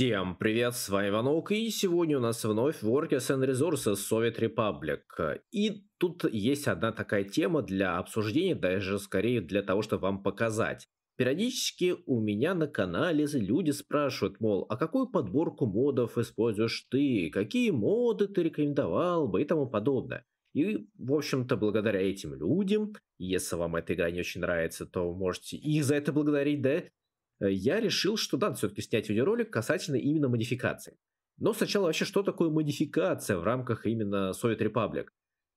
Всем привет, с вами Иванок, и сегодня у нас вновь Workers and Resources Soviet Republic. И тут есть одна такая тема для обсуждения, даже скорее для того, чтобы вам показать. Периодически у меня на канале люди спрашивают, мол, а какую подборку модов используешь ты, какие моды ты рекомендовал бы и тому подобное. И, в общем-то, благодаря этим людям, если вам эта игра не очень нравится, то можете их за это благодарить, да, Э, я решил, что надо все-таки снять видеоролик касательно именно модификации. Но сначала вообще, что такое модификация в рамках именно Soviet Republic?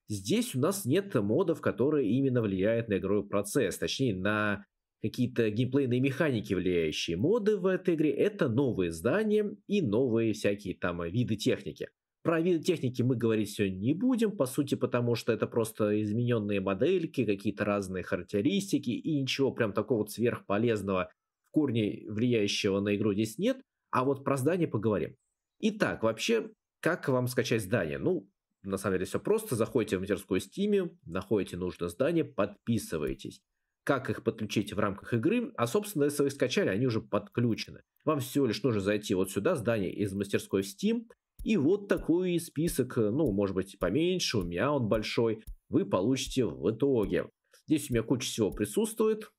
Здесь у нас нет модов, которые именно влияют на игровой процесс, точнее на какие-то геймплейные механики, влияющие моды в этой игре, это новые здания и новые всякие там виды техники. Про виды техники мы говорить сегодня не будем, по сути, потому что это просто измененные модельки, какие-то разные характеристики и ничего прям такого сверхполезного корне влияющего на игру здесь нет, а вот про здание поговорим. Итак, вообще, как вам скачать здание? Ну, на самом деле все просто. Заходите в мастерскую Steam, находите нужное здание, подписываетесь. Как их подключить в рамках игры? А, собственно, если вы их скачали, они уже подключены. Вам всего лишь нужно зайти вот сюда, здание из мастерской в Steam, и вот такой список, ну, может быть, поменьше, у меня он большой, вы получите в итоге. Здесь у меня куча всего присутствует.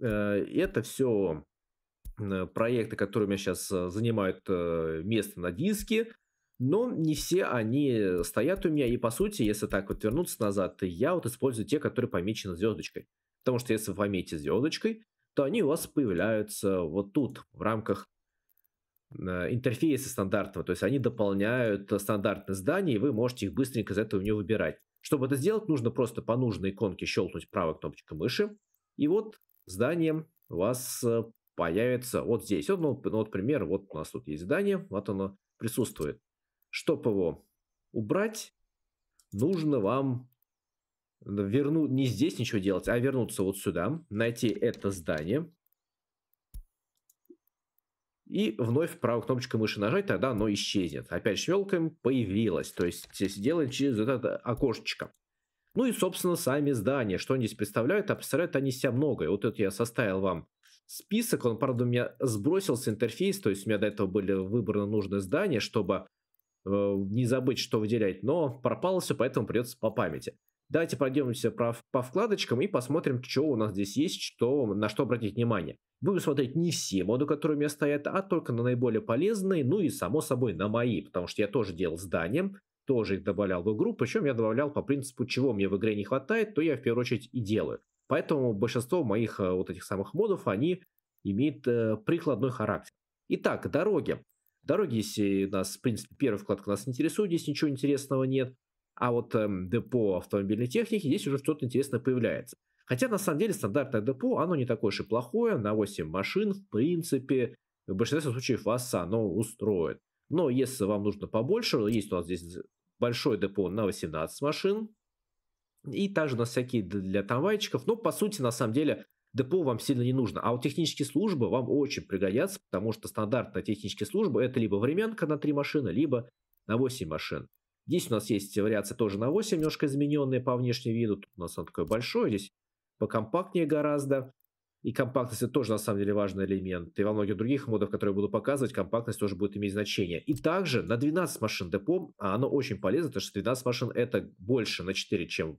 Э, это все Э, проекты, которые у меня сейчас э, занимают э, место на диске, но не все они стоят у меня, и по сути, если так вот вернуться назад, я вот использую те, которые помечены звездочкой. Потому что если вы пометите звездочкой, то они у вас появляются вот тут, в рамках интерфейса стандартного, то есть они дополняют стандартное здание, и вы можете их быстренько из этого не выбирать. Чтобы это сделать, нужно просто по нужной иконке щелкнуть правой кнопочкой мыши, и вот зданием у вас появится вот здесь. Вот, ну, ну, вот пример, вот у нас тут есть здание, вот оно присутствует. Чтобы его убрать, нужно вам верну... не здесь ничего делать, а вернуться вот сюда, найти это здание. И вновь правой кнопочкой мыши нажать, тогда оно исчезнет. Опять щелкаем, появилось. То есть сделаем через вот это окошечко. Ну и, собственно, сами здания. Что они здесь представляют? А представляют они себя многое. Вот это я составил вам список, он, правда, у меня сбросился интерфейс, то есть у меня до этого были выбраны нужные здания, чтобы э, не забыть, что выделять, но пропало все, поэтому придется по памяти. Давайте пройдемся по, по вкладочкам и посмотрим, что у нас здесь есть, что, на что обратить внимание. Будем смотреть не все моды, которые у меня стоят, а только на наиболее полезные, ну и само собой на мои, потому что я тоже делал здания, тоже их добавлял в игру, причем я добавлял по принципу, чего мне в игре не хватает, то я в первую очередь и делаю. Поэтому большинство моих э, вот этих самых модов, они имеют э, прикладной характер. Итак, дороги. Дороги, если у э, нас, в принципе, первая вкладка нас не интересует, здесь ничего интересного нет. А вот эм, депо автомобильной техники, здесь уже что-то интересное появляется. Хотя, на самом деле, стандартное депо, оно не такое уж и плохое, на 8 машин, в принципе, в большинстве случаев вас оно устроит. Но если вам нужно побольше, есть у нас здесь большое депо на 18 машин, и также у нас всякие для трамвайчиков. но ну, по сути, на самом деле, депо вам сильно не нужно. А вот технические службы вам очень пригодятся, потому что стандартная техническая служба это либо временка на 3 машины, либо на 8 машин. Здесь у нас есть вариации тоже на 8, немножко измененные по внешнему виду. Тут у нас он такой большой, здесь покомпактнее гораздо. И компактность это тоже на самом деле важный элемент. И во многих других модах, которые я буду показывать, компактность тоже будет иметь значение. И также на 12 машин депо а оно очень полезно, потому что 12 машин это больше на 4, чем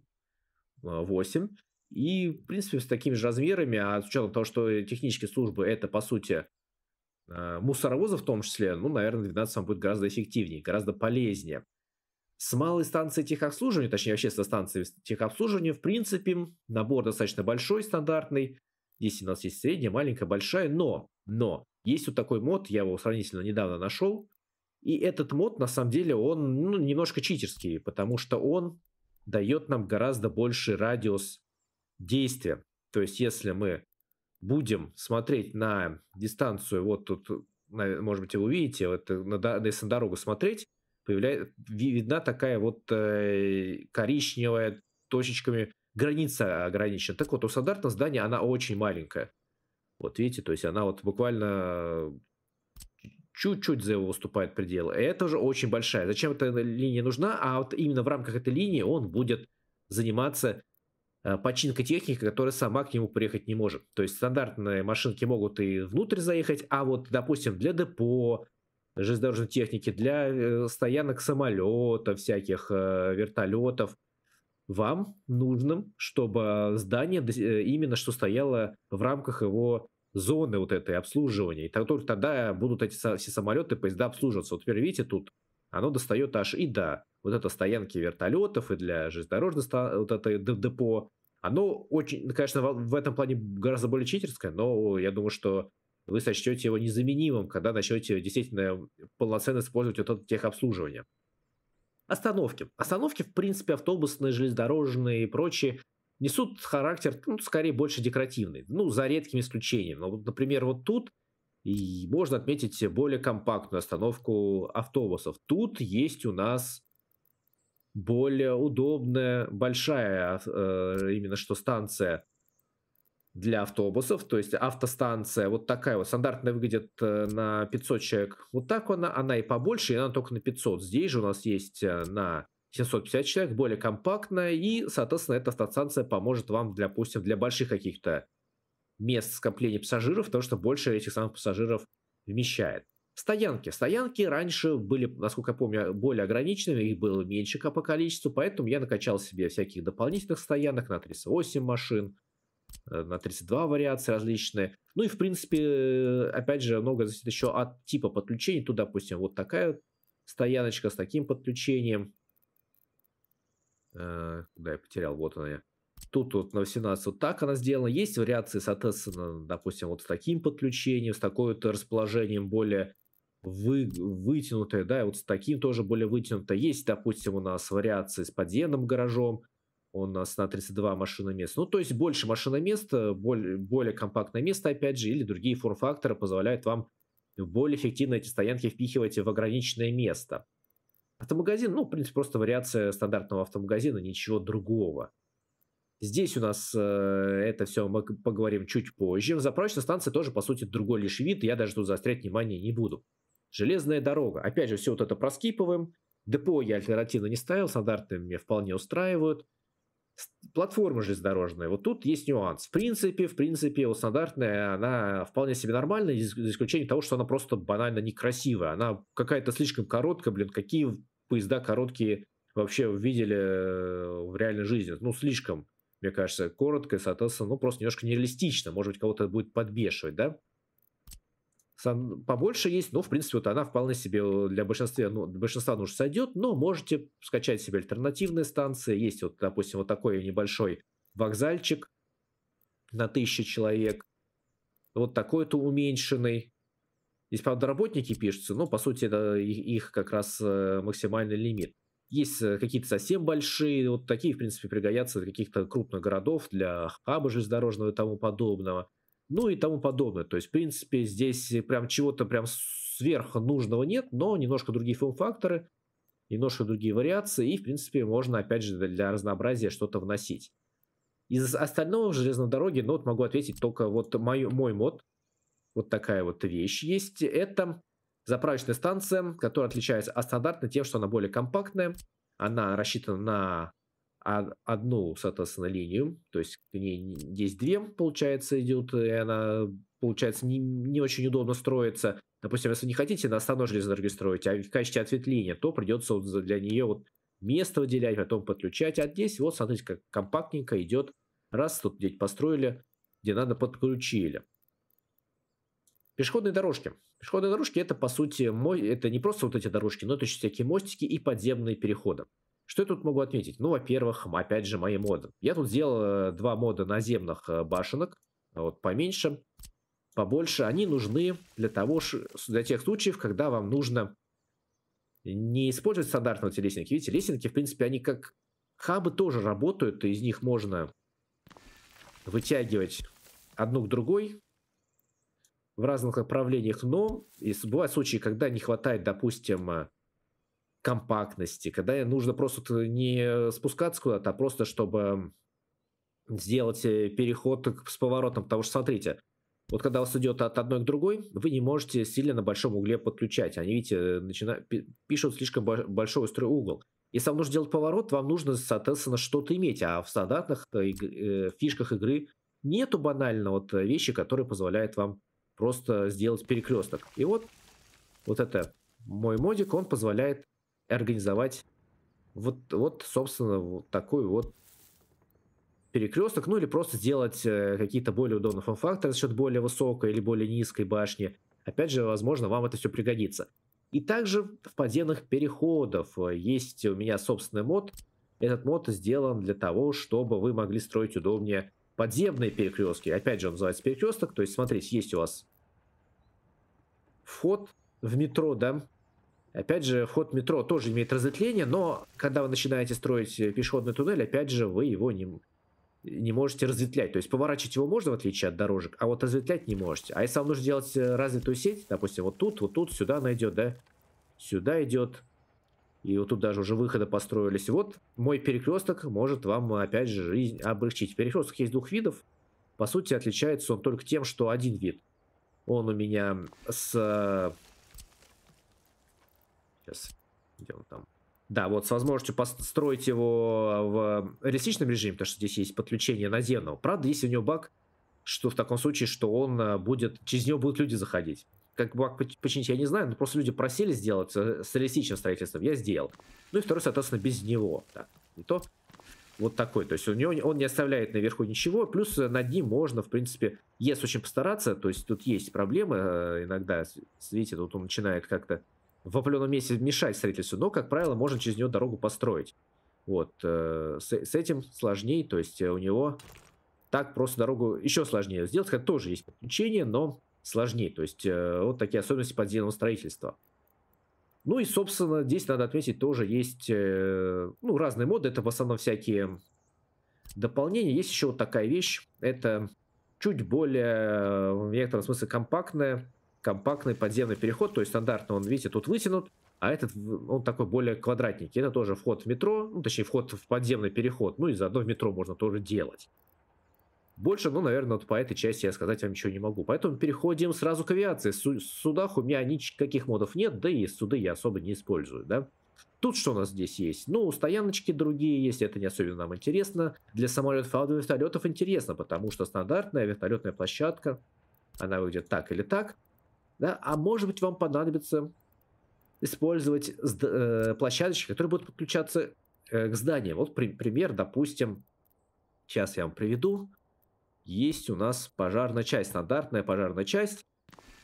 8. А, и, в принципе, с такими же размерами, а с учетом того, что технические службы это, по сути, а, мусоровозы в том числе, ну, наверное, 12 сам будет гораздо эффективнее, гораздо полезнее. С малой станции техобслуживания, точнее вообще со станции техобслуживания, в принципе, набор достаточно большой, стандартный. Здесь у нас есть средняя, маленькая, большая, но, но, есть вот такой мод, я его сравнительно недавно нашел, и этот мод, на самом деле, он ну, немножко читерский, потому что он дает нам гораздо больший радиус действия. То есть если мы будем смотреть на дистанцию, вот тут, может быть, вы увидите, вот на, если дорогу смотреть, появляется, видна такая вот э, коричневая точечками граница ограничена. Так вот, у стандартного здания она очень маленькая. Вот видите, то есть она вот буквально чуть-чуть за его выступает предел. это уже очень большая. Зачем эта линия нужна? А вот именно в рамках этой линии он будет заниматься э, починка техники, которая сама к нему приехать не может. То есть стандартные машинки могут и внутрь заехать, а вот, допустим, для депо, железнодорожной техники, для э, стоянок самолетов, всяких э, вертолетов, вам нужным, чтобы здание именно что стояло в рамках его зоны вот этой обслуживания, и только тогда будут эти все самолеты, поезда обслуживаться. Вот теперь видите тут, оно достает аж и до вот это стоянки вертолетов и для железнодорожной вот это депо. Оно очень, конечно, в этом плане гораздо более читерское, но я думаю, что вы сочтете его незаменимым, когда начнете действительно полноценно использовать вот это техобслуживание. Остановки. Остановки, в принципе, автобусные, железнодорожные и прочие, несут характер, ну, скорее, больше декоративный. Ну, за редким исключением. Но, вот, например, вот тут и можно отметить более компактную остановку автобусов. Тут есть у нас более удобная, большая э, именно что станция для автобусов, то есть автостанция вот такая вот, стандартная выглядит э, на 500 человек, вот так она, она и побольше, и она только на 500. Здесь же у нас есть э, на 750 человек, более компактная, и, соответственно, эта станция поможет вам, для, допустим, для больших каких-то мест скопления пассажиров, потому что больше этих самых пассажиров вмещает. Стоянки. Стоянки раньше были, насколько я помню, более ограниченными, их было меньше по количеству, поэтому я накачал себе всяких дополнительных стоянок на 38 машин, э, на 32 вариации различные. Ну и, в принципе, опять же, много зависит еще от типа подключений. Тут, допустим, вот такая стояночка с таким подключением. Э, куда я потерял, вот она я. Тут вот на 18 вот так она сделана. Есть вариации, соответственно, допустим, вот с таким подключением, с такой то расположением более вы, вытянутое, да, и вот с таким тоже более вытянутое. Есть, допустим, у нас вариации с подземным гаражом, у нас на 32 машины мест. Ну, то есть больше машины места, э, более, более компактное место, опять же, или другие форм-факторы позволяют вам более эффективно эти стоянки впихивать в ограниченное место. Автомагазин, ну, в принципе, просто вариация стандартного автомагазина, ничего другого. Здесь у нас э, это все мы поговорим чуть позже. Заправочная станция тоже, по сути, другой лишь вид, я даже тут заострять внимание не буду. Железная дорога. Опять же, все вот это проскипываем. Депо я альтернативно не ставил, стандартные меня вполне устраивают. Платформа железнодорожная. Вот тут есть нюанс. В принципе, в принципе, вот стандартная, она вполне себе нормальная, за исключением того, что она просто банально некрасивая. Она какая-то слишком короткая, блин, какие поезда короткие вообще видели э, в реальной жизни. Ну, слишком, мне кажется, короткая. и, соответственно, ну, просто немножко нереалистично. Может быть, кого-то будет подбешивать, да? побольше есть, но, в принципе, вот она вполне себе э, ну, для большинства, ну, большинства нужд сойдет, но можете скачать себе альтернативные станции. Есть вот, допустим, вот такой небольшой вокзальчик на тысячу человек, вот такой-то уменьшенный. Здесь, правда, работники пишутся, но, по сути, это их как раз э, максимальный лимит. Есть э, какие-то совсем большие, вот такие, в принципе, пригодятся для каких-то крупных городов, для хаба железнодорожного и тому подобного ну и тому подобное. То есть, в принципе, здесь прям чего-то прям сверх нужного нет, но немножко другие форм-факторы, немножко другие вариации, и, в принципе, можно, опять же, для разнообразия что-то вносить. Из остального в железной дороге, ну вот могу ответить только вот мой, мой мод, вот такая вот вещь есть. Это заправочная станция, которая отличается от стандартной тем, что она более компактная, она рассчитана на одну, соответственно, линию, то есть к ней здесь две, получается, идут, и она, получается, не, не очень удобно строится. Допустим, если не хотите на основной железной дороге строить, а в качестве ответвления, то придется вот для нее вот место выделять, потом подключать. А здесь вот, смотрите, как компактненько идет. Раз тут где-то построили, где надо подключили. Пешеходные дорожки. Пешеходные дорожки это, по сути, мой, это не просто вот эти дорожки, но это еще всякие мостики и подземные переходы. Что я тут могу отметить? Ну, во-первых, опять же, мои моды. Я тут сделал э, два мода наземных э, башенок, а вот поменьше, побольше. Они нужны для того, для тех случаев, когда вам нужно не использовать стандартного телесенки. Видите, лесенки, в принципе, они как хабы тоже работают, и из них можно вытягивать одну к другой в разных направлениях, но бывают случаи, когда не хватает, допустим, э, компактности, когда нужно просто э, не спускаться куда-то, а просто чтобы сделать э, переход с поворотом. Потому что, смотрите, вот когда у вас идет от одной к другой, вы не можете сильно на большом угле подключать. Они, видите, э, начинают, пишут слишком большой острый угол. Если вам нужно делать поворот, вам нужно, соответственно, что-то иметь. А в стандартных фишках игры нету банального вот вещи, которые позволяют вам просто сделать перекресток. И вот, вот это мой модик, он позволяет организовать вот, вот собственно, вот такой вот перекресток, ну или просто сделать э, какие-то более удобные форм-факторы за счет более высокой или более низкой башни. Опять же, возможно, вам это все пригодится. И также в подземных переходов э, есть у меня собственный мод. Этот мод сделан для того, чтобы вы могли строить удобнее подземные перекрестки. Опять же, он называется перекресток. То есть, смотрите, есть у вас вход в метро, да, Опять же, ход метро тоже имеет разветвление, но когда вы начинаете строить пешеходный туннель, опять же, вы его не, не можете разветвлять. То есть поворачивать его можно, в отличие от дорожек, а вот разветвлять не можете. А если вам нужно делать э, развитую сеть, допустим, вот тут, вот тут, сюда она идет, да? Сюда идет. И вот тут даже уже выходы построились. Вот мой перекресток может вам, опять же, жизнь облегчить. Перекресток есть двух видов. По сути, отличается он только тем, что один вид. Он у меня с Сейчас. Где он там? Да, вот с возможностью построить его в реалистичном режиме, потому что здесь есть подключение наземного. Правда, если у него баг, что в таком случае, что он э, будет, через него будут люди заходить. Как баг починить, я не знаю, но просто люди просили сделать э, с реалистичным строительством, я сделал. Ну и второй, соответственно, без него. Так, не то. Вот такой, то есть у него, он не оставляет наверху ничего, плюс над ним можно, в принципе, если очень постараться, то есть тут есть проблемы э, иногда, видите, тут он начинает как-то в определенном месте мешать строительству, но, как правило, можно через нее дорогу построить. Вот, э, с, с этим сложнее, то есть э, у него так просто дорогу еще сложнее сделать, хотя тоже есть подключение, но сложнее, то есть э, вот такие особенности подземного строительства. Ну и, собственно, здесь надо отметить, тоже есть ну, разные моды, это в основном всякие дополнения. Есть еще вот такая вещь, это чуть более в некотором смысле компактная, компактный подземный переход, то есть стандартно он, видите, тут вытянут, а этот, он такой более квадратненький. Это тоже вход в метро, ну, точнее, вход в подземный переход, ну и заодно в метро можно тоже делать. Больше, ну, наверное, вот по этой части я сказать вам ничего не могу. Поэтому переходим сразу к авиации. Су судах у меня никаких модов нет, да и суды я особо не использую, да. Тут что у нас здесь есть? Ну, стояночки другие есть, это не особенно нам интересно. Для самолетов и а вертолетов интересно, потому что стандартная вертолетная площадка, она выглядит так или так. Да? А может быть, вам понадобится использовать э, площадочки, которые будут подключаться э, к зданиям. Вот при, пример, допустим, сейчас я вам приведу. Есть у нас пожарная часть, стандартная пожарная часть.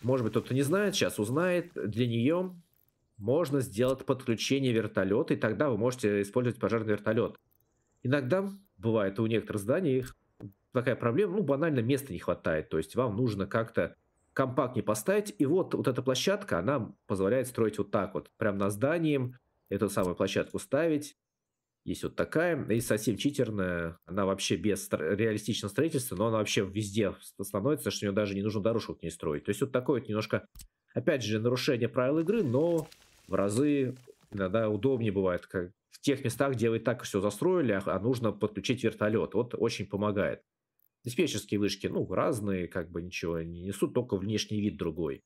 Может быть, кто-то не знает, сейчас узнает. Для нее можно сделать подключение вертолета, и тогда вы можете использовать пожарный вертолет. Иногда бывает у некоторых зданий такая проблема, ну, банально места не хватает. То есть вам нужно как-то компактнее поставить. И вот, вот эта площадка, она позволяет строить вот так вот, прямо на здании эту самую площадку ставить. Есть вот такая, и совсем читерная, она вообще без реалистичного строительства, но она вообще везде становится, что ее даже не нужно дорожку к ней строить. То есть вот такое вот немножко, опять же, нарушение правил игры, но в разы иногда удобнее бывает. Как в тех местах, где вы так все застроили, а, а нужно подключить вертолет. Вот очень помогает. Диспетчерские вышки, ну, разные, как бы ничего не несут, только внешний вид другой.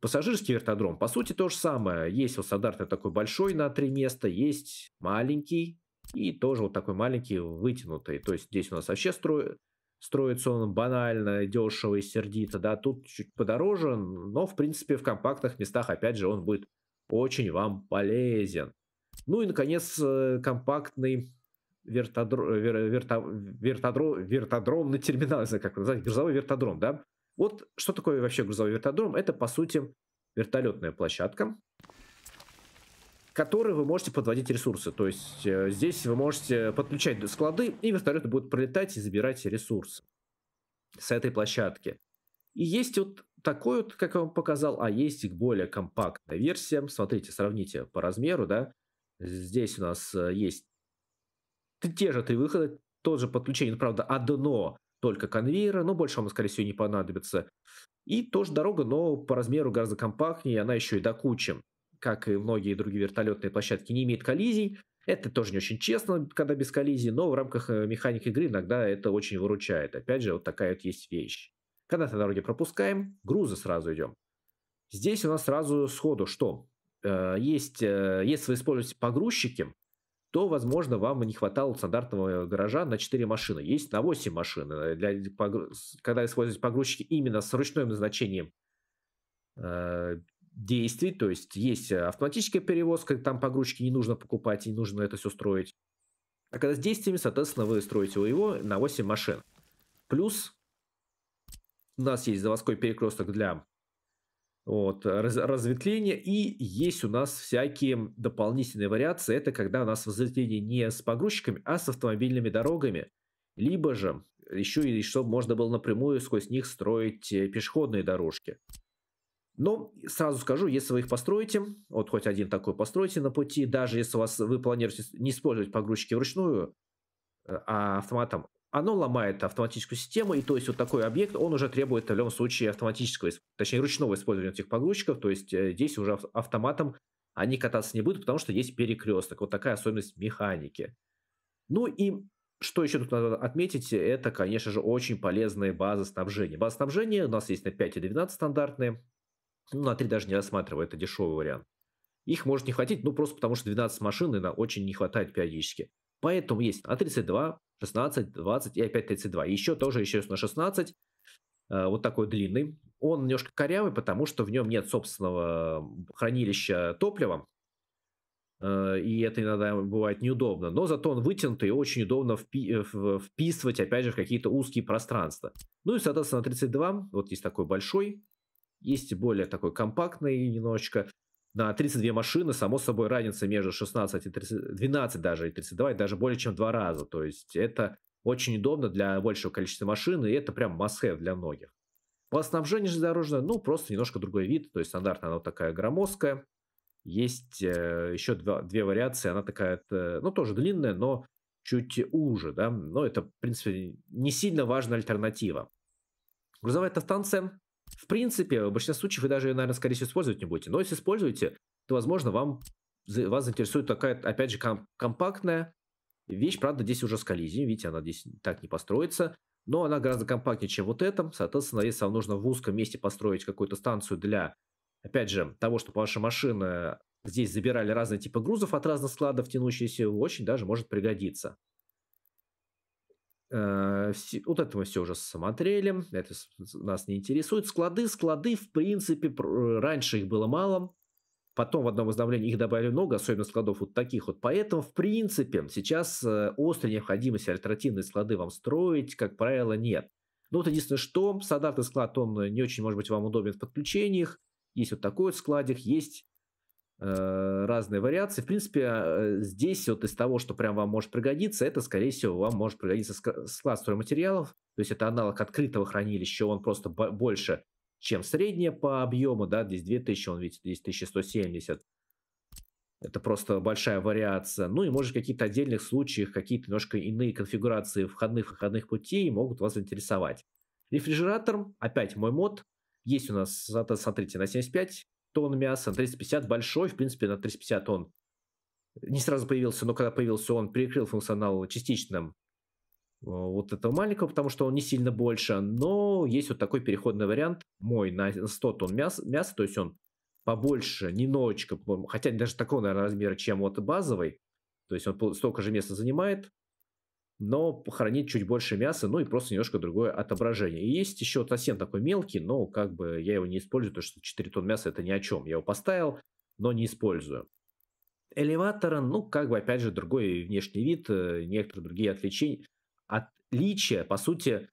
Пассажирский вертодром, по сути, то же самое. Есть вот стандартный такой большой на три места, есть маленький и тоже вот такой маленький вытянутый. То есть здесь у нас вообще строят строится он банально, дешево и сердито, да, тут чуть подороже, но, в принципе, в компактных местах, опять же, он будет очень вам полезен. Ну и, наконец, э, компактный вертодро, э, верто, вертодро, вертодромный терминал, не знаю, как назвать, грузовой вертодром, да? Вот что такое вообще грузовой вертодром? Это, по сути, вертолетная площадка, к которой вы можете подводить ресурсы. То есть э, здесь вы можете подключать склады, и вертолеты будут пролетать и забирать ресурсы с этой площадки. И есть вот такой вот, как я вам показал, а есть их более компактная версия. Смотрите, сравните по размеру, да. Здесь у нас э, есть те же три выхода, же подключение, правда, одно только конвейера, но больше вам, скорее всего, не понадобится. И тоже дорога, но по размеру гораздо компактнее, она еще и до кучи, как и многие другие вертолетные площадки, не имеет коллизий. Это тоже не очень честно, когда без коллизий, но в рамках э, механик игры иногда это очень выручает. Опять же, вот такая вот есть вещь. Когда на дороге пропускаем, грузы сразу идем. Здесь у нас сразу сходу что? Э, есть, э, если вы используете погрузчики, то, возможно, вам не хватало стандартного гаража на 4 машины. Есть на 8 машин. Э, для, когда используются погрузчики именно с ручным назначением э, действий, то есть есть автоматическая перевозка, там погрузчики не нужно покупать, не нужно это все строить. А когда с действиями, соответственно, вы строите его на 8 машин. Плюс у нас есть заводской перекресток для вот, раз, разветвление. И есть у нас всякие дополнительные вариации. Это когда у нас разветвление не с погрузчиками, а с автомобильными дорогами. Либо же еще и чтобы можно было напрямую сквозь них строить э, пешеходные дорожки. Но сразу скажу, если вы их построите, вот хоть один такой постройте на пути, даже если у вас вы планируете не использовать погрузчики вручную, э, а автоматом, оно ломает автоматическую систему, и то есть вот такой объект, он уже требует в любом случае автоматического, точнее ручного использования этих погрузчиков, то есть э, здесь уже автоматом они кататься не будут, потому что есть перекресток. Вот такая особенность механики. Ну и что еще тут надо отметить, это, конечно же, очень полезная база снабжения. База снабжения у нас есть на 5 и 12 стандартные, ну, на 3 даже не рассматриваю, это дешевый вариант. Их может не хватить, ну, просто потому что 12 машин и на очень не хватает периодически. Поэтому есть на 32, 16, 20 и опять 32. Еще тоже еще есть на 16. Э, вот такой длинный. Он немножко корявый, потому что в нем нет собственного хранилища топлива. Э, и это иногда бывает неудобно. Но зато он вытянутый и очень удобно вписывать, опять же, в какие-то узкие пространства. Ну и, соответственно, 32. Вот есть такой большой. Есть более такой компактный немножечко на 32 машины, само собой, разница между 16 и 30, 12 даже и 32, и даже более чем два раза. То есть это очень удобно для большего количества машин, и это прям must для многих. По снабжению железнодорожное, ну, просто немножко другой вид, то есть стандартная она вот такая громоздкая. Есть э, еще два, две вариации, она такая, э, ну, тоже длинная, но чуть уже, да, но это, в принципе, не сильно важная альтернатива. Грузовая автостанция в принципе, в большинстве случаев вы даже ее, наверное, скорее всего, использовать не будете. Но если используете, то, возможно, вам, вас заинтересует такая, опять же, компактная вещь. Правда, здесь уже с коллизией. Видите, она здесь так не построится. Но она гораздо компактнее, чем вот это, Соответственно, если вам нужно в узком месте построить какую-то станцию для, опять же, того, чтобы ваша машина здесь забирали разные типы грузов от разных складов, тянущиеся, очень даже может пригодиться. Э, вот это мы все уже смотрели, это нас не интересует. Склады, склады, в принципе, э, раньше их было мало, потом в одном обновлении их добавили много, особенно складов вот таких вот. Поэтому, в принципе, сейчас э, острой необходимости альтернативные склады вам строить, как правило, нет. Ну вот единственное, что стандартный склад, он не очень, может быть, вам удобен в подключениях. Есть вот такой вот складик, есть Э, разные вариации. В принципе, э, здесь вот из того, что прям вам может пригодиться, это, скорее всего, вам может пригодиться склад стройматериалов. То есть это аналог открытого хранилища, он просто больше, чем среднее по объему, да, здесь 2000, он видите, здесь 1170. Это просто большая вариация. Ну и, может, в каких-то отдельных случаях какие-то немножко иные конфигурации входных и выходных путей могут вас заинтересовать. Рефрижератор, опять мой мод, есть у нас, смотрите, на 75 тонн мяса, на 350 большой, в принципе, на 350 он не сразу появился, но когда появился он, перекрыл функционал частичным вот этого маленького, потому что он не сильно больше, но есть вот такой переходный вариант мой на 100 тонн мяса, мяса то есть он побольше, немножечко хотя даже такого, наверное, размера, чем вот базовый, то есть он столько же места занимает, но похоронить чуть больше мяса, ну и просто немножко другое отображение. И есть еще совсем такой мелкий, но как бы я его не использую, потому что 4 тонн мяса это ни о чем. Я его поставил, но не использую. Элеватора, ну как бы опять же другой внешний вид, э, некоторые другие отличия. Отличия, по сути,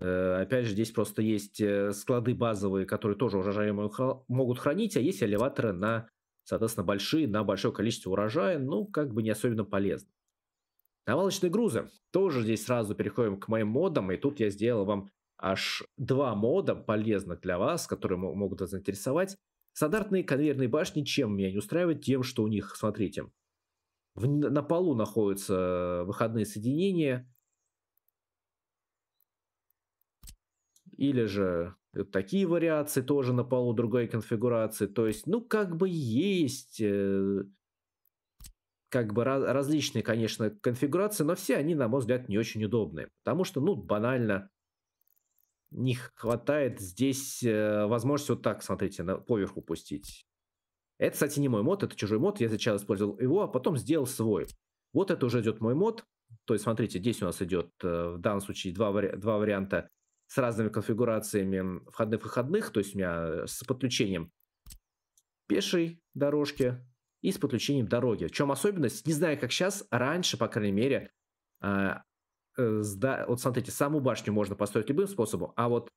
э, опять же, здесь просто есть э, склады базовые, которые тоже урожай могут хранить, а есть элеваторы на, соответственно, большие, на большое количество урожая, ну как бы не особенно полезно. Навалочные грузы. Тоже здесь сразу переходим к моим модам, и тут я сделал вам аж два мода полезных для вас, которые могут вас заинтересовать. Стандартные конвейерные башни чем меня не устраивают? Тем, что у них, смотрите, в, на полу находятся выходные соединения. Или же вот такие вариации тоже на полу другой конфигурации. То есть, ну, как бы есть э, как бы раз, различные, конечно, конфигурации, но все они, на мой взгляд, не очень удобные. Потому что, ну, банально, не хватает здесь э, возможности вот так, смотрите, на, поверху пустить. Это, кстати, не мой мод, это чужой мод. Я сначала использовал его, а потом сделал свой. Вот это уже идет мой мод. То есть, смотрите, здесь у нас идет э, в данном случае два, вари- два варианта с разными конфигурациями входных-выходных. То есть у меня э, с подключением пешей дорожки и с подключением дороги. В чем особенность? Не знаю, как сейчас, раньше, по крайней мере, а, э, э, сда... вот смотрите, саму башню можно построить любым способом, а вот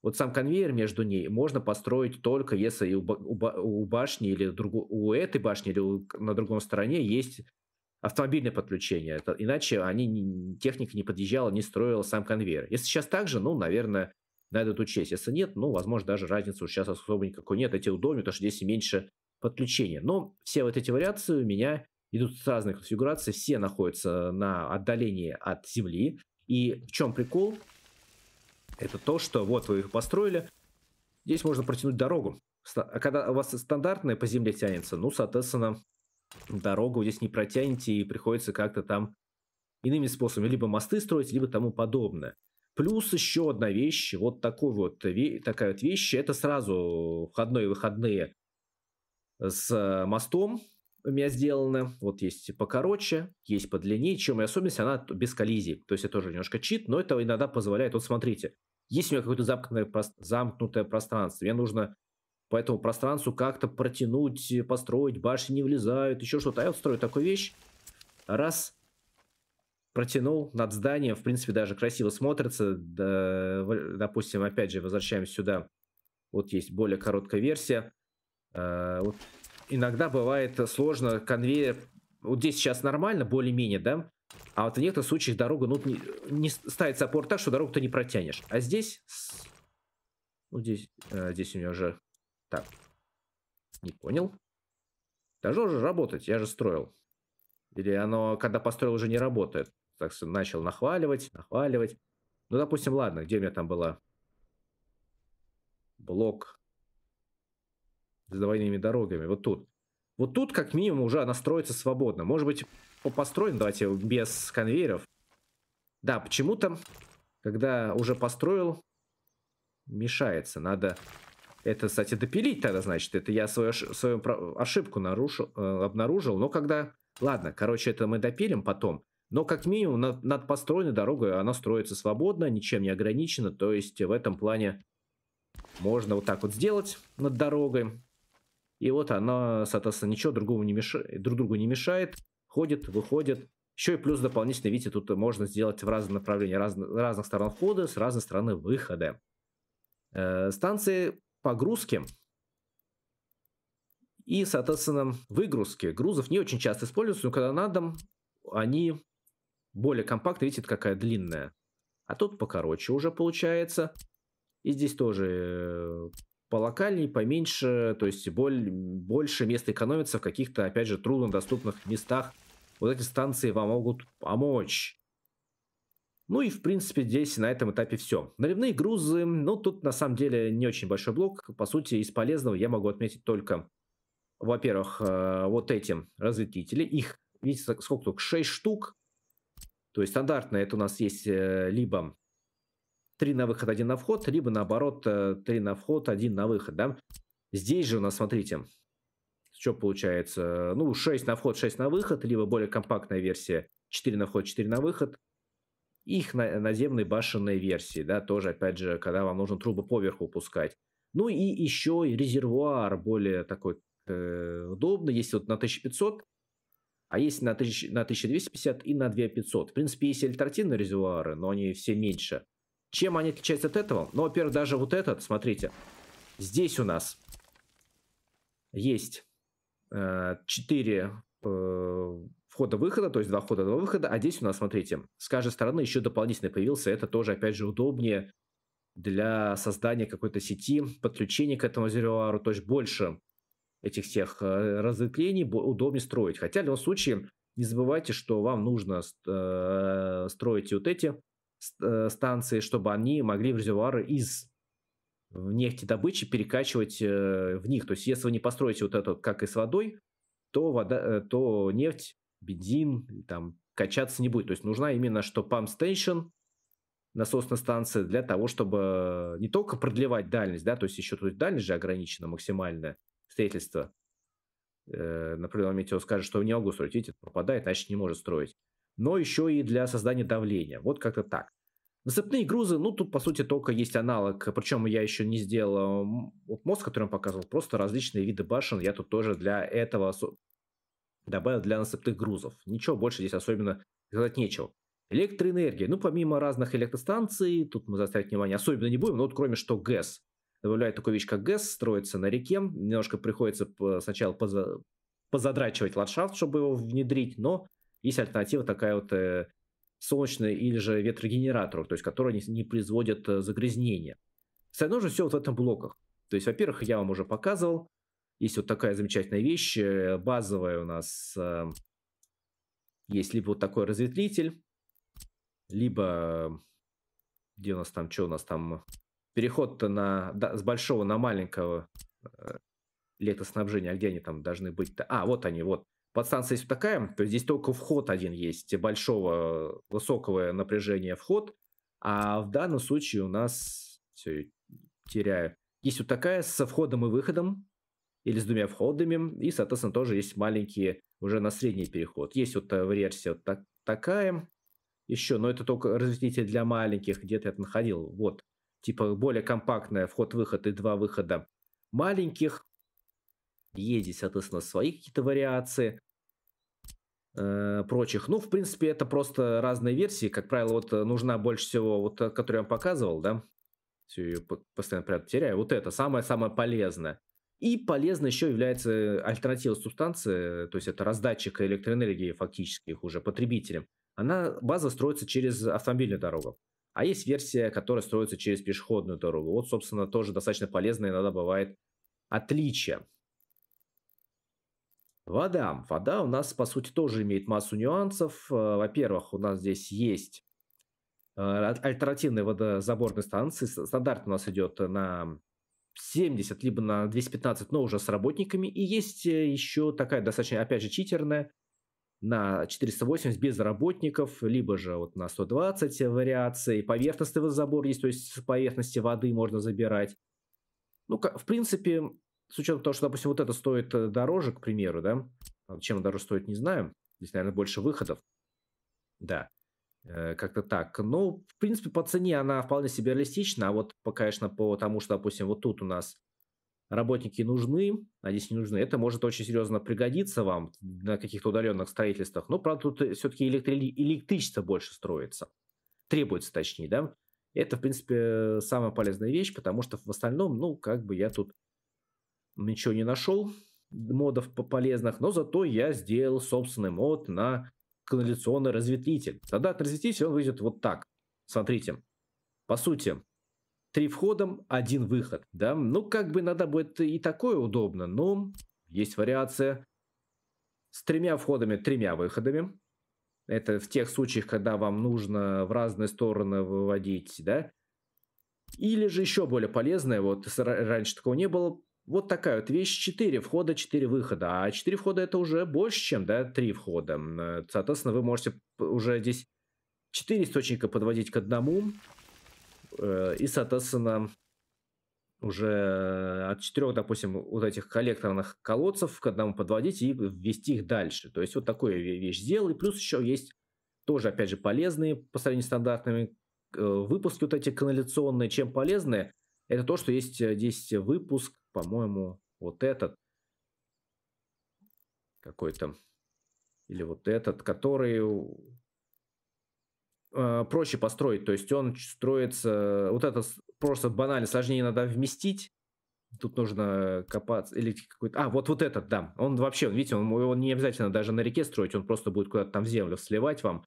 вот сам конвейер между ней можно построить только если у, у, у башни или другу, у этой башни или у, на другом стороне есть автомобильное подключение. Это, иначе они не, техника не подъезжала, не строила сам конвейер. Если сейчас так же, ну, наверное, надо это учесть. Если нет, ну, возможно, даже разницы сейчас особо никакой нет. Эти удобнее, доме, потому что здесь меньше подключения. Но все вот эти вариации у меня идут с разной конфигурации, все находятся на отдалении от земли. И в чем прикол? Это то, что вот вы их построили, здесь можно протянуть дорогу. А когда у вас стандартная по земле тянется, ну, соответственно, дорогу здесь не протянете и приходится как-то там иными способами либо мосты строить, либо тому подобное. Плюс еще одна вещь, вот такой вот, такая вот вещь, это сразу входные и выходные с э, мостом у меня сделаны. Вот есть покороче, есть подлиннее. Чем и особенность, она без коллизий. То есть это тоже немножко чит, но это иногда позволяет. Вот смотрите, есть у меня какое-то замкнутое, замкнутое пространство, мне нужно по этому пространству как-то протянуть, построить, башни не влезают, еще что-то. А я вот строю такую вещь. Раз, протянул над зданием, в принципе, даже красиво смотрится. Допустим, опять же, возвращаемся сюда. Вот есть более короткая версия. Э, вот иногда бывает сложно конвейер... Вот здесь сейчас нормально, более-менее, да? А вот в некоторых случаях дорога, ну, не, не ставится опор так, что дорогу ты не протянешь. А здесь... Ну, здесь, э, здесь у меня уже... Так. Не понял. Должно же работать, я же строил. Или оно, когда построил, уже не работает. Так что начал нахваливать, нахваливать. Ну, допустим, ладно, где у меня там была? Блок с двойными дорогами, вот тут. Вот тут, как минимум, уже она строится свободно. Может быть, построен, давайте, без конвейеров. Да, почему-то, когда уже построил, мешается. Надо это, кстати, допилить тогда, значит. Это я свою, свою ошибку нарушил, э, обнаружил. Но когда... Ладно, короче, это мы допилим потом. Но как минимум над, над построенной дорогой она строится свободно, ничем не ограничена. То есть в этом плане можно вот так вот сделать над дорогой. И вот она, соответственно, ничего другому не мешает, друг другу не мешает, ходит, выходит. Еще и плюс дополнительно, видите, тут можно сделать в разные направления, раз, разных сторон входа, с разной стороны выхода. Э, станции погрузки и, соответственно, выгрузки грузов не очень часто используются, но когда надо, они более компактные, видите, какая длинная. А тут покороче уже получается. И здесь тоже э, полокальней, поменьше, то есть боль, больше мест экономится в каких-то, опять же, труднодоступных местах. Вот эти станции вам могут помочь. Ну и, в принципе, здесь на этом этапе все. Наливные грузы, ну, тут на самом деле не очень большой блок. По сути, из полезного я могу отметить только, во-первых, э, вот эти разветвители. Их, видите, сколько тут? 6 штук. То есть стандартно это у нас есть э, либо три на выход, один на вход, либо наоборот э, три на вход, один на выход, да. Здесь же у нас, смотрите, что получается, ну 6 на вход, 6 на выход, либо более компактная версия 4 на вход, 4 на выход. Их наземные башенные версии, да, тоже, опять же, когда вам нужно трубы поверху пускать. Ну и еще и резервуар более такой э, удобный, есть вот на 1500, а есть на, 1000, на 1250 и на 2500. В принципе, есть альтернативные резервуары, но они все меньше. Чем они отличаются от этого? Ну, во-первых, даже вот этот, смотрите. Здесь у нас есть э, 4 э, входа-выхода, то есть два входа, два выхода. А здесь у нас, смотрите, с каждой стороны еще дополнительный появился. Это тоже, опять же, удобнее для создания какой-то сети, подключения к этому зеруару, то есть больше этих всех э, разветвлений удобнее строить. Хотя в любом случае не забывайте, что вам нужно э, строить вот эти Э, станции, чтобы они могли в резервуары из нефтедобычи перекачивать э, в них. То есть, если вы не построите вот это, как и с водой, то, вода, э, то нефть, бензин там качаться не будет. То есть, нужна именно что памп стейшн, насосная станция для того, чтобы не только продлевать дальность, да, то есть еще то есть дальность же ограничена максимальное строительство. Например, метео скажет, что не могу строить, видите, пропадает, значит не может строить но еще и для создания давления. Вот как-то так. Насыпные грузы, ну тут по сути только есть аналог, причем я еще не сделал вот мост, который он показывал, просто различные виды башен, я тут тоже для этого добавил для насыпных грузов. Ничего больше здесь особенно сказать нечего. Электроэнергия. Ну, помимо разных электростанций, тут мы заострять внимание особенно не будем, но вот кроме что ГЭС. добавляет такую вещь, как ГЭС, строится на реке. Немножко приходится сначала поза... позадрачивать ландшафт, чтобы его внедрить, но есть альтернатива такая вот э, солнечная или же ветрогенератор, то есть которые не, не производят э, загрязнения. Остальное же все вот в этом блоках. То есть, во-первых, я вам уже показывал, есть вот такая замечательная вещь, э, базовая у нас э, есть либо вот такой разветвитель, либо где у нас там, что у нас там, переход на, да, с большого на маленького э, электроснабжения, а где они там должны быть-то? А, вот они, вот. Подстанция есть вот такая, то есть здесь только вход один есть, большого, высокого напряжения вход, а в данном случае у нас, все, теряю, есть вот такая со входом и выходом, или с двумя входами, и, соответственно, тоже есть маленькие уже на средний переход. Есть вот э, версия вот так, такая, еще, но это только разветвитель для маленьких, где-то я это находил, вот, типа более компактная, вход-выход и два выхода маленьких, есть, соответственно, свои какие-то вариации э, прочих. Ну, в принципе, это просто разные версии. Как правило, вот э, нужна больше всего, вот э, которую я вам показывал, да? Все, ее постоянно прям теряю. Вот это самое-самое полезное. И полезно еще является альтернатива субстанции, то есть это раздатчик электроэнергии фактически их уже потребителям. Она, база строится через автомобильную дорогу. А есть версия, которая строится через пешеходную дорогу. Вот, собственно, тоже достаточно полезно иногда бывает отличие. Вода. Вода у нас, по сути, тоже имеет массу нюансов. Э, во-первых, у нас здесь есть э, альтернативные водозаборные станции. Стандарт у нас идет на 70, либо на 215, но уже с работниками. И есть э, еще такая достаточно, опять же, читерная на 480 без работников, либо же вот на 120 вариаций. Поверхностный забор есть, то есть с поверхности воды можно забирать. Ну, в принципе, с учетом того, что, допустим, вот это стоит э, дороже, к примеру, да, а, чем дороже стоит, не знаю, здесь, наверное, больше выходов, да, э, как-то так. Ну, в принципе, по цене она вполне себе реалистична, а вот, конечно, по тому, что, допустим, вот тут у нас работники нужны, а здесь не нужны, это может очень серьезно пригодиться вам на каких-то удаленных строительствах. Но, правда, тут э, все-таки электри... электричество больше строится. Требуется, точнее, да. Это, в принципе, самая полезная вещь, потому что в остальном, ну, как бы я тут ничего не нашел модов полезных, но зато я сделал собственный мод на канализационный разветвитель. Стандартный разветвитель, он выйдет вот так. Смотрите. По сути, три входа, один выход. Да? Ну, как бы иногда будет и такое удобно, но есть вариация с тремя входами, тремя выходами. Это в тех случаях, когда вам нужно в разные стороны выводить, да? Или же еще более полезное, вот раньше такого не было, вот такая вот вещь. 4 входа, 4 выхода. А 4 входа это уже больше, чем да, 3 входа. Э, соответственно, вы можете уже здесь 4 источника подводить к одному. Э, и, соответственно, уже э, от 4, допустим, вот этих коллекторных колодцев к одному подводить и ввести их дальше. То есть вот такую вещь сделал. И плюс еще есть тоже, опять же, полезные по сравнению с стандартными выпуски вот эти канализационные. Чем полезные? Это то, что есть здесь выпуск по-моему, вот этот какой-то, или вот этот, который э, проще построить, то есть он строится, вот это просто банально сложнее надо вместить, тут нужно копаться, или какой-то, а, вот, вот этот, да, он вообще, видите, он, его не обязательно даже на реке строить, он просто будет куда-то там в землю сливать вам,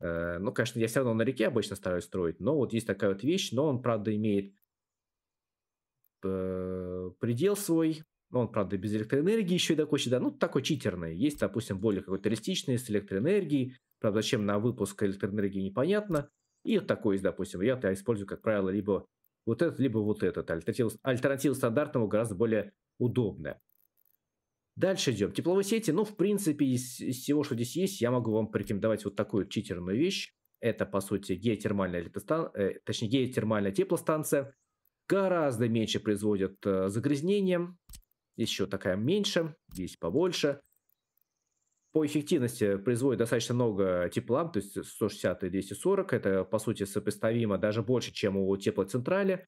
э, ну, конечно, я все равно на реке обычно стараюсь строить, но вот есть такая вот вещь, но он, правда, имеет Э, предел свой, он, правда, без электроэнергии еще и такой да, ну, такой читерный. Есть, допустим, более какой-то реалистичный с электроэнергией, правда, зачем на выпуск электроэнергии непонятно. И вот такой есть, допустим, я -то использую, как правило, либо вот этот, либо вот этот. альтернатив альтернатива стандартному гораздо более удобная. Дальше идем. Тепловые сети, ну, в принципе, из, из всего, что здесь есть, я могу вам порекомендовать вот такую читерную вещь. Это, по сути, геотермальная электростан... э, точнее, геотермальная теплостанция – гораздо меньше производят э, загрязнения. Еще такая меньше, здесь побольше. По эффективности производит достаточно много тепла, то есть 160 и 240. Это, по сути, сопоставимо даже больше, чем у теплоцентрали.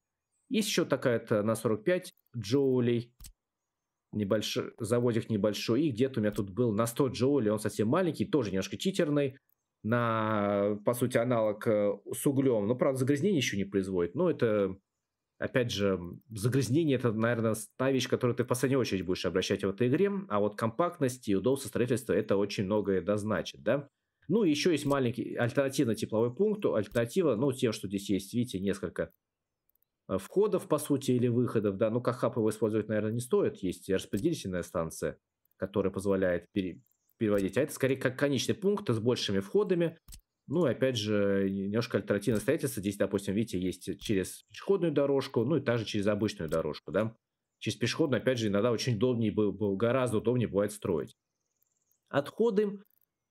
Есть еще такая-то на 45 джоулей. Небольш... Заводик небольшой. И где-то у меня тут был на 100 джоулей. Он совсем маленький, тоже немножко читерный. На, по сути, аналог э, с углем. Но, ну, правда, загрязнение еще не производит. Но это опять же, загрязнение это, наверное, та вещь, которую ты в последнюю очередь будешь обращать в этой игре, а вот компактность и удобство строительства это очень многое значит, да. Ну, еще есть маленький альтернативный тепловой пункт, альтернатива, ну, тем, что здесь есть, видите, несколько э, входов, по сути, или выходов, да, ну, как хаб его использовать, наверное, не стоит, есть распределительная станция, которая позволяет пере переводить, а это скорее как конечный пункт с большими входами, ну, и опять же, немножко альтернативное строительство. Здесь, допустим, видите, есть через пешеходную дорожку, ну и также через обычную дорожку, да. Через пешеходную, опять же, иногда очень удобнее, гораздо удобнее бывает строить. Отходы.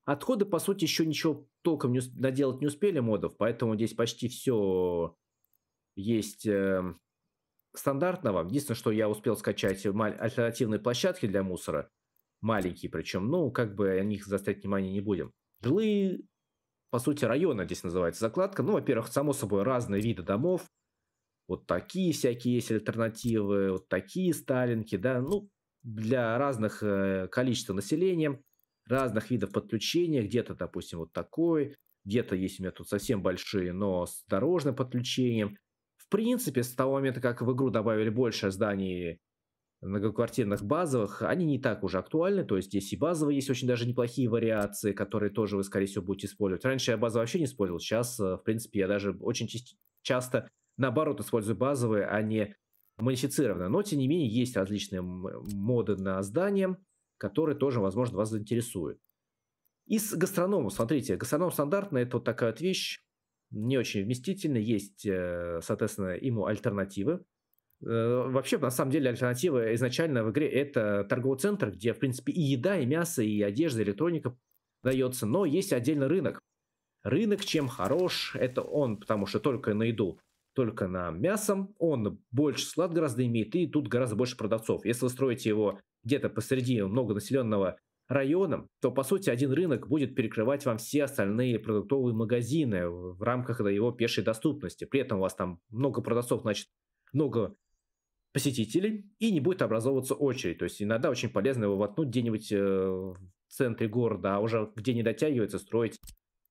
Отходы, по сути, еще ничего толком не наделать не успели модов, поэтому здесь почти все есть э, стандартного. Единственное, что я успел скачать альтернативные площадки для мусора, маленькие причем, ну, как бы о них заставить внимание не будем. Жилые по сути, района здесь называется закладка. Ну, во-первых, само собой, разные виды домов. Вот такие всякие есть альтернативы, вот такие сталинки, да, ну, для разных э, количества населения, разных видов подключения, где-то, допустим, вот такой, где-то есть у меня тут совсем большие, но с дорожным подключением. В принципе, с того момента, как в игру добавили больше зданий многоквартирных базовых, они не так уже актуальны, то есть здесь и базовые есть очень даже неплохие вариации, которые тоже вы, скорее всего, будете использовать. Раньше я базовые вообще не использовал, сейчас, э, в принципе, я даже очень часто, наоборот, использую базовые, а не модифицированные. Но, тем не менее, есть различные моды на здания, которые тоже, возможно, вас заинтересуют. Из гастронома, смотрите, гастроном стандартный, это вот такая вот вещь, не очень вместительный, есть, э, соответственно, ему альтернативы. Э, вообще, на самом деле, альтернатива изначально в игре это торговый центр, где, в принципе, и еда, и мясо, и одежда, и электроника дается, но есть отдельно рынок. Рынок чем хорош, это он, потому что только на еду, только на мясо, он больше склад гораздо имеет, и тут гораздо больше продавцов. Если вы строите его где-то посреди многонаселенного района, то, по сути, один рынок будет перекрывать вам все остальные продуктовые магазины в рамках его пешей доступности. При этом у вас там много продавцов, значит, много посетителей, и не будет образовываться очередь. То есть иногда очень полезно его воткнуть где-нибудь э, в центре города, а уже где не дотягивается, строить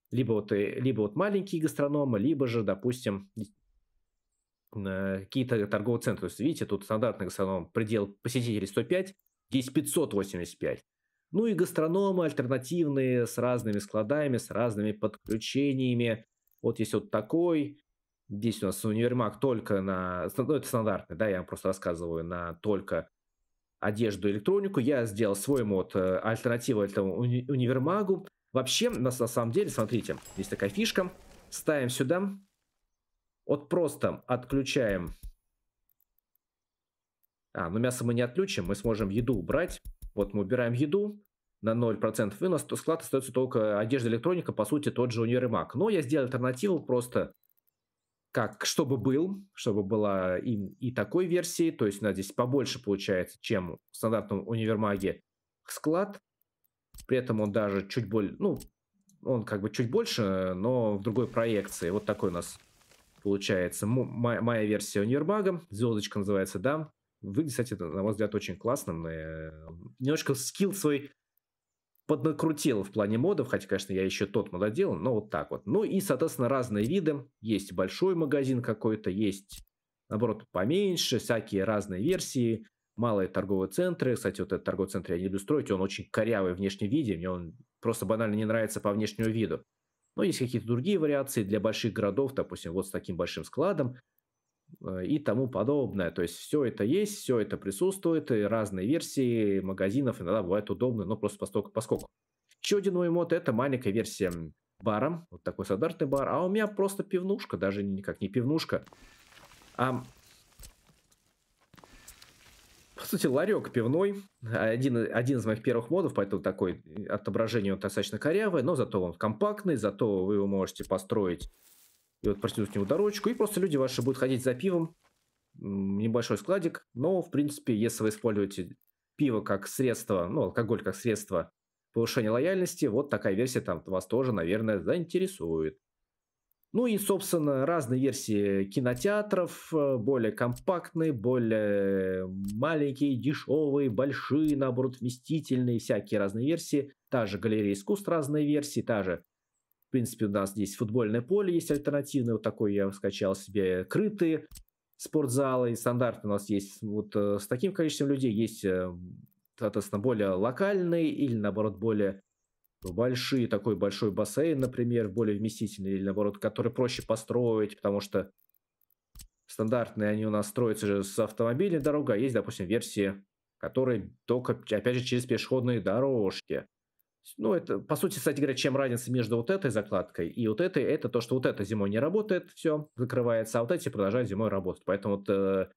либо вот, э, либо вот маленькие гастрономы, либо же, допустим, э, какие-то торговые центры. То есть, видите, тут стандартный гастроном предел посетителей 105, есть 585. Ну и гастрономы альтернативные с разными складами, с разными подключениями. Вот есть вот такой, Здесь у нас универмаг только на... Ну, это стандартный, да, я вам просто рассказываю, на только одежду, электронику. Я сделал свой мод, э, альтернатива этому уни универмагу. Вообще, у нас на самом деле, смотрите, есть такая фишка. Ставим сюда. Вот просто отключаем... А, ну мясо мы не отключим, мы сможем еду убрать. Вот мы убираем еду на 0% вынос, то склад остается только одежда, электроника, по сути, тот же универмаг. Но я сделал альтернативу просто как, чтобы был, чтобы была и, и такой версии, то есть у нас здесь побольше получается, чем в стандартном универмаге склад, при этом он даже чуть более, ну, он как бы чуть больше, но в другой проекции, вот такой у нас получается моя, моя версия универмага, звездочка называется, да, выглядит, кстати, на мой взгляд, очень классным, э, немножко скилл свой поднакрутил в плане модов, хотя, конечно, я еще тот мододел, но вот так вот. Ну и, соответственно, разные виды. Есть большой магазин какой-то, есть, наоборот, поменьше, всякие разные версии, малые торговые центры. Кстати, вот этот торговый центр я не буду строить, он очень корявый в внешнем виде, мне он просто банально не нравится по внешнему виду. Но есть какие-то другие вариации для больших городов, допустим, вот с таким большим складом. Э, и тому подобное. То есть все это есть, все это присутствует, и разные версии магазинов иногда бывают удобны, но просто поскольку. поскольку. Еще один мой мод – это маленькая версия бара, вот такой стандартный бар, а у меня просто пивнушка, даже никак не пивнушка, а по сути, ларек пивной. Один, один из моих первых модов, поэтому такой э, отображение он достаточно корявое, но зато он компактный, зато вы его можете построить и вот простят с него дорожку, и просто люди ваши будут ходить за пивом, небольшой складик, но, в принципе, если вы используете пиво как средство, ну, алкоголь как средство повышения лояльности, вот такая версия там вас тоже, наверное, заинтересует. Ну и, собственно, разные версии кинотеатров, э, более компактные, более маленькие, дешевые, большие, наоборот, вместительные, всякие разные версии. Та же галерея искусств разные версии, та же принципе, у нас здесь футбольное поле есть альтернативное. Вот такой я скачал себе крытые спортзалы. И стандарт у нас есть вот э, с таким количеством людей. Есть, э, соответственно, более локальные или, наоборот, более большие, такой большой бассейн, например, более вместительный, или наоборот, который проще построить, потому что стандартные они у нас строятся же с автомобильной дорогой, а есть, допустим, версии, которые только, опять же, через пешеходные дорожки. Ну, это, по сути, кстати говоря, чем разница между вот этой закладкой и вот этой, это то, что вот эта зимой не работает, все, закрывается, а вот эти продолжают зимой работать. Поэтому вот, э,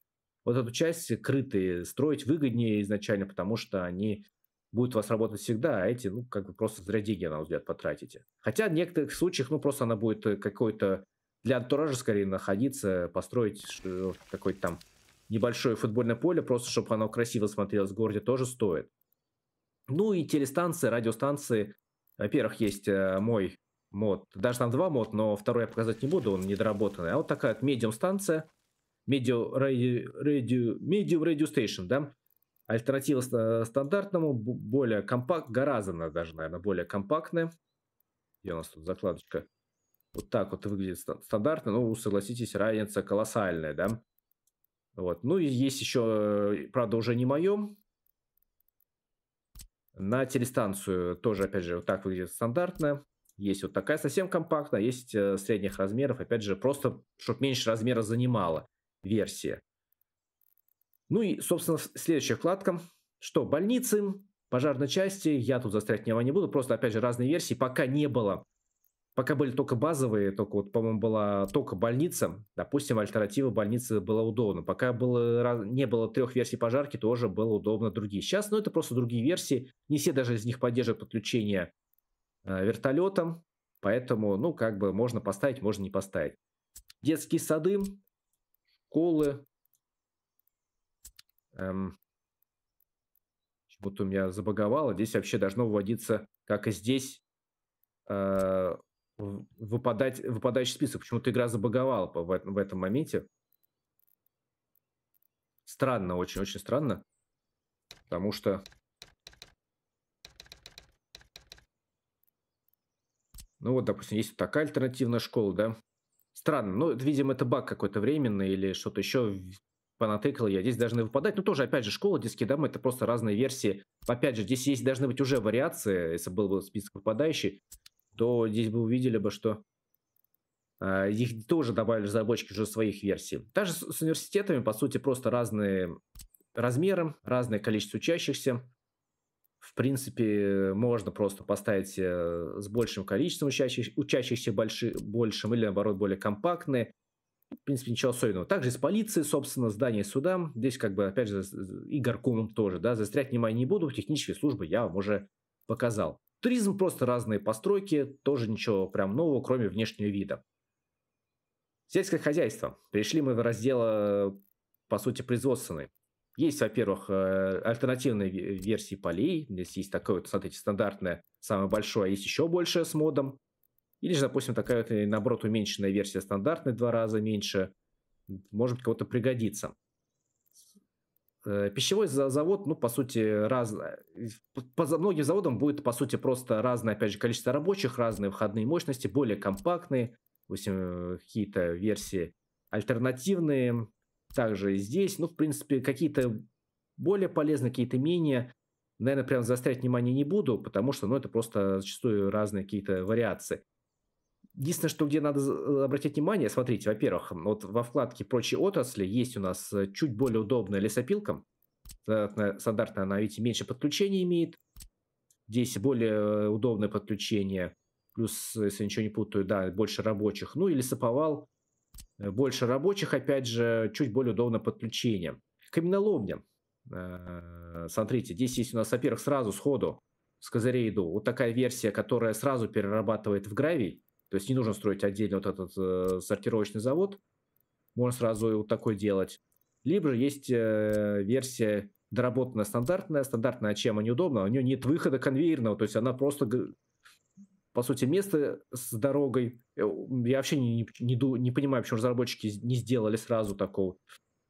вот эту часть крытые строить выгоднее изначально, потому что они будут у вас работать всегда, а эти, ну, как бы просто зря деньги, на взгляд, потратите. Хотя в некоторых случаях, ну, просто она будет э, какой-то для антуража скорее находиться, построить какой-то там небольшое футбольное поле, просто чтобы оно красиво смотрелось в городе, тоже стоит. Ну и телестанции, радиостанции. Во-первых, есть э, мой мод, даже там два мод, но второй я показать не буду, он недоработанный. А вот такая вот медиум-станция, Medium Radio, radio, medium radio Station, да, альтернатива стандартному, более компакт, гораздо она даже, наверное, более компактная. И у нас тут закладочка? Вот так вот выглядит стандартно, ну, согласитесь, разница колоссальная, да. Вот. Ну и есть еще, э, правда, уже не моем, на телестанцию тоже, опять же, вот так выглядит стандартно. Есть вот такая совсем компактная, есть э, средних размеров, опять же, просто, чтобы меньше размера занимала версия. Ну и, собственно, следующая вкладка. Что, больницы, пожарной части, я тут застрять внимание не буду, просто, опять же, разные версии, пока не было Пока были только базовые, только вот, по-моему, была только больница. Допустим, альтернатива больницы была удобна. Пока было, не было трех версий пожарки, тоже было удобно другие. Сейчас, ну, это просто другие версии. Не все даже из них поддерживают подключение э, вертолетом. Поэтому, ну, как бы можно поставить, можно не поставить. Детские сады, школы. Эм, Почему-то у меня забаговало. Здесь вообще должно вводиться, как и здесь, э, выпадать, выпадающий список. Почему-то игра забаговала в, в этом моменте. Странно, очень-очень странно. Потому что... Ну вот, допустим, есть такая альтернативная школа, да? Странно. Ну, видимо, это баг какой-то временный или что-то еще понатыкал я. Здесь должны выпадать. Ну, тоже, опять же, школа, диски дамы, это просто разные версии. Опять же, здесь есть, должны быть уже вариации, если был бы список выпадающий то здесь бы увидели бы, что э, их тоже добавили разработчики уже своих версий. Также с, с университетами, по сути, просто разные размеры, разное количество учащихся. В принципе, можно просто поставить э, с большим количеством учащих, учащихся больши, большим или, наоборот, более компактные. В принципе, ничего особенного. Также с полицией, собственно, здание суда. Здесь, как бы, опять же, и горкомом тоже, да, застрять внимание не буду. Технические службы я вам уже показал. Туризм просто разные постройки, тоже ничего прям нового, кроме внешнего вида. Сельское хозяйство. Пришли мы в раздел, э, по сути, производственный. Есть, во-первых, э, альтернативные версии полей. Здесь есть такое, вот, смотрите, стандартное, самое большое, а есть еще большее с модом. Или же, допустим, такая, вот, наоборот, уменьшенная версия стандартная, два раза меньше. Может быть, кого-то пригодится. Э, пищевой завод, ну, по сути, раз... по многим заводам будет, по сути, просто разное, опять же, количество рабочих, разные входные мощности, более компактные, э, какие-то версии альтернативные. Также и здесь, ну, в принципе, какие-то более полезные, какие-то менее. Наверное, прям заострять внимание не буду, потому что, ну, это просто зачастую разные какие-то вариации. Единственное, что где надо э, обратить внимание, смотрите, во-первых, вот во вкладке «Прочие отрасли» есть у нас э, чуть более удобная лесопилка. Стандартная она, видите, меньше подключений имеет. Здесь более э, удобное подключение. Плюс, если ничего не путаю, да, больше рабочих. Ну или лесоповал. Больше рабочих, опять же, чуть более удобное подключение. Каменоломня. Смотрите, здесь есть у нас, во-первых, сразу сходу с козырей иду. Вот такая версия, которая сразу перерабатывает в гравий. То есть не нужно строить отдельно вот этот э, сортировочный завод, можно сразу и вот такой делать. Либо же есть э, версия доработанная стандартная, стандартная а чем она неудобна, у нее нет выхода конвейерного, то есть она просто, по сути, место с дорогой. Э, я вообще не, не, не, не понимаю, почему разработчики не сделали сразу такого.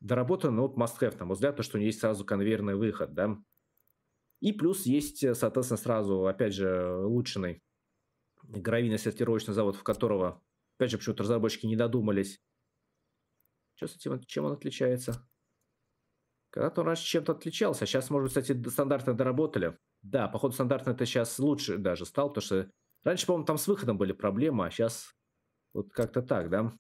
Доработано, ну, вот must-have, там, взгляд, то, что у нее есть сразу конвейерный выход, да. И плюс есть, э, соответственно, сразу, опять же, улучшенный гравийно-сортировочный завод, в которого, опять же, почему-то разработчики не додумались. Что с этим, чем он отличается? Когда-то он раньше чем-то отличался, а сейчас, может быть, кстати, стандартно доработали. Да, походу, стандартно это сейчас лучше даже стал, потому что раньше, по-моему, там с выходом были проблемы, а сейчас вот как-то так, да?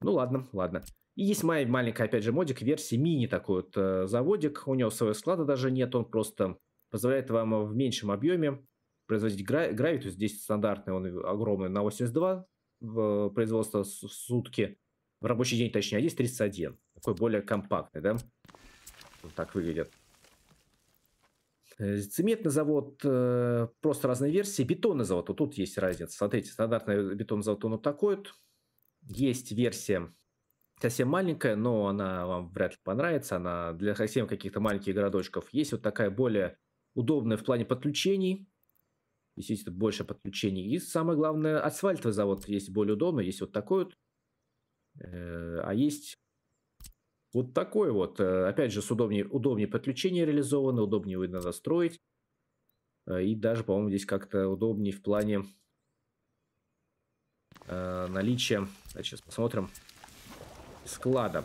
Ну ладно, ладно. И есть моя маленькая, опять же, модик версии мини такой вот э, заводик. У него своего склада даже нет, он просто позволяет вам в меньшем объеме производить то есть здесь стандартный, он огромный, на 82 производства в сутки, в рабочий день точнее, а здесь 31. Такой более компактный, да? Вот так выглядит. Э, цементный завод, э, просто разные версии. Бетонный завод, вот тут есть разница. Смотрите, стандартный бетонный завод, он вот такой вот. Есть версия совсем маленькая, но она вам вряд ли понравится. Она для совсем каких-то маленьких городочков. Есть вот такая более удобная в плане подключений. Здесь тут больше подключений. И самое главное, асфальтовый завод есть более удобный. Есть вот такой вот. Э, а есть вот такой вот. Э, опять же, с удобнее, удобнее подключение реализовано, удобнее его надо строить. Э, и даже, по-моему, здесь как-то удобнее в плане наличия... Сейчас посмотрим. Склада.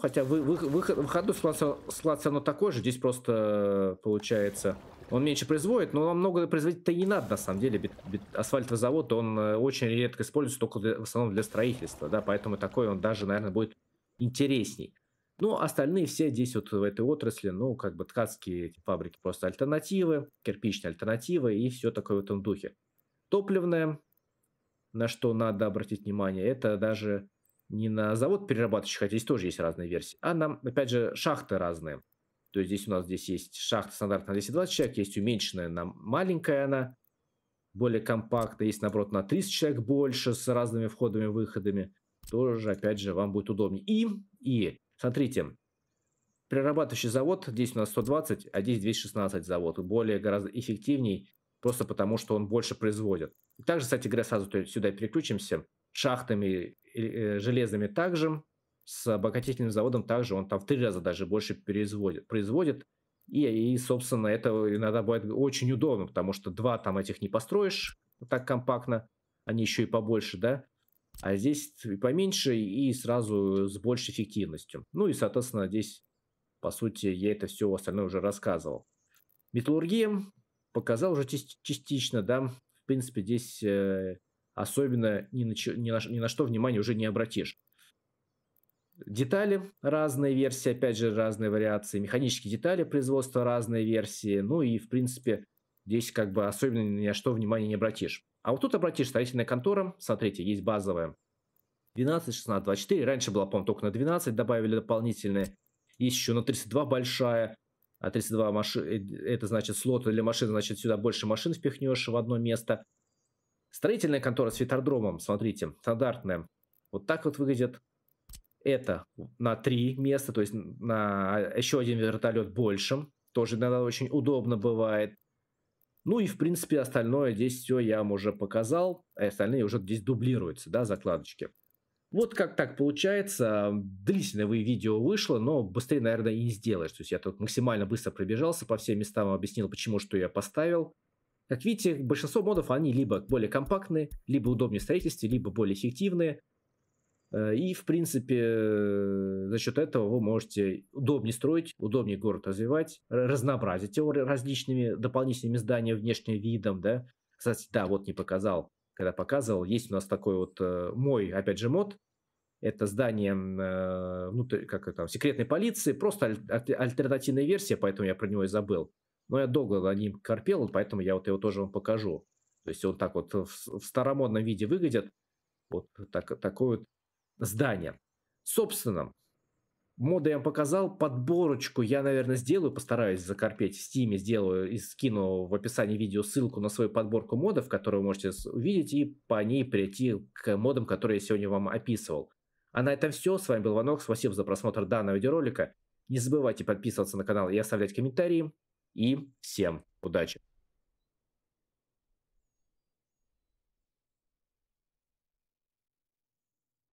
Хотя вы, вы, выход, выходной слад оно такой же, здесь просто э, получается... Он меньше производит, но нам много производить-то и не надо, на самом деле. Бит, бит, асфальтовый завод, он э, очень редко используется, только для, в основном для строительства, да, поэтому такой он даже, наверное, будет интересней. Ну, остальные все здесь вот в этой отрасли, ну, как бы ткацкие эти фабрики просто альтернативы, кирпичные альтернативы и все такое в этом духе. Топливное, на что надо обратить внимание, это даже не на завод перерабатывающий, хотя здесь тоже есть разные версии, а нам, опять же, шахты разные. То есть здесь у нас здесь есть шахта стандартная на 220 человек, есть уменьшенная на маленькая она, более компактная, есть, наоборот, на 300 человек больше с разными входами-выходами. Тоже, опять же, вам будет удобнее. И, и, смотрите, перерабатывающий завод, здесь у нас 120, а здесь 216 завод. Более гораздо эффективней, просто потому что он больше производит. И также, кстати говоря, сразу сюда переключимся. Шахтами Э, железами также, с обогатительным заводом также, он там в три раза даже больше производит. производит и, и, собственно, это иногда бывает очень удобно, потому что два там этих не построишь так компактно, они еще и побольше, да, а здесь и поменьше, и сразу с большей эффективностью. Ну и, соответственно, здесь, по сути, я это все остальное уже рассказывал. Металлургия показал уже частично, да, в принципе, здесь э, особенно ни на, ни на, ни на что внимание уже не обратишь. Детали разные версии, опять же разные вариации, механические детали производства разные версии, ну и в принципе здесь как бы особенно ни на что внимание не обратишь. А вот тут обратишь строительная контора, смотрите, есть базовая 12, 16, 24, раньше была, по-моему, только на 12, добавили дополнительные, есть еще на 32 большая, а 32 маши э, это значит слот для машины, значит сюда больше машин впихнешь в одно место, Строительная контора с ветродромом, смотрите, стандартная. Вот так вот выглядит это на три места, то есть на еще один вертолет большим. Тоже иногда очень удобно бывает. Ну и, в принципе, остальное здесь все я вам уже показал, а остальные уже здесь дублируются, да, закладочки. Вот как так получается. Длительное видео вышло, но быстрее, наверное, и не сделаешь. То есть я тут максимально быстро пробежался по всем местам, объяснил, почему, что я поставил. Как видите, большинство модов, они либо более компактные, либо удобнее в строительстве, либо более эффективные. Э, и, в принципе, э, за счет этого вы можете удобнее строить, удобнее город развивать, разнообразить его различными дополнительными зданиями, внешним видом, да. Кстати, да, вот не показал, когда показывал, есть у нас такой вот э, мой, опять же, мод, это здание внутрь, как это, секретной полиции, просто аль- альтернативная версия, поэтому я про него и забыл. Но я долго на ним корпел, поэтому я вот его тоже вам покажу. То есть он так вот в, старомодном виде выглядит. Вот так, такое вот здание. Собственно, моды я вам показал. Подборочку я, наверное, сделаю, постараюсь закорпеть в Стиме, сделаю и скину в описании видео ссылку на свою подборку модов, которую вы можете увидеть, и по ней прийти к модам, которые я сегодня вам описывал. А на этом все. С вами был Ванок. Спасибо за просмотр данного видеоролика. Не забывайте подписываться на канал и оставлять комментарии. И всем удачи!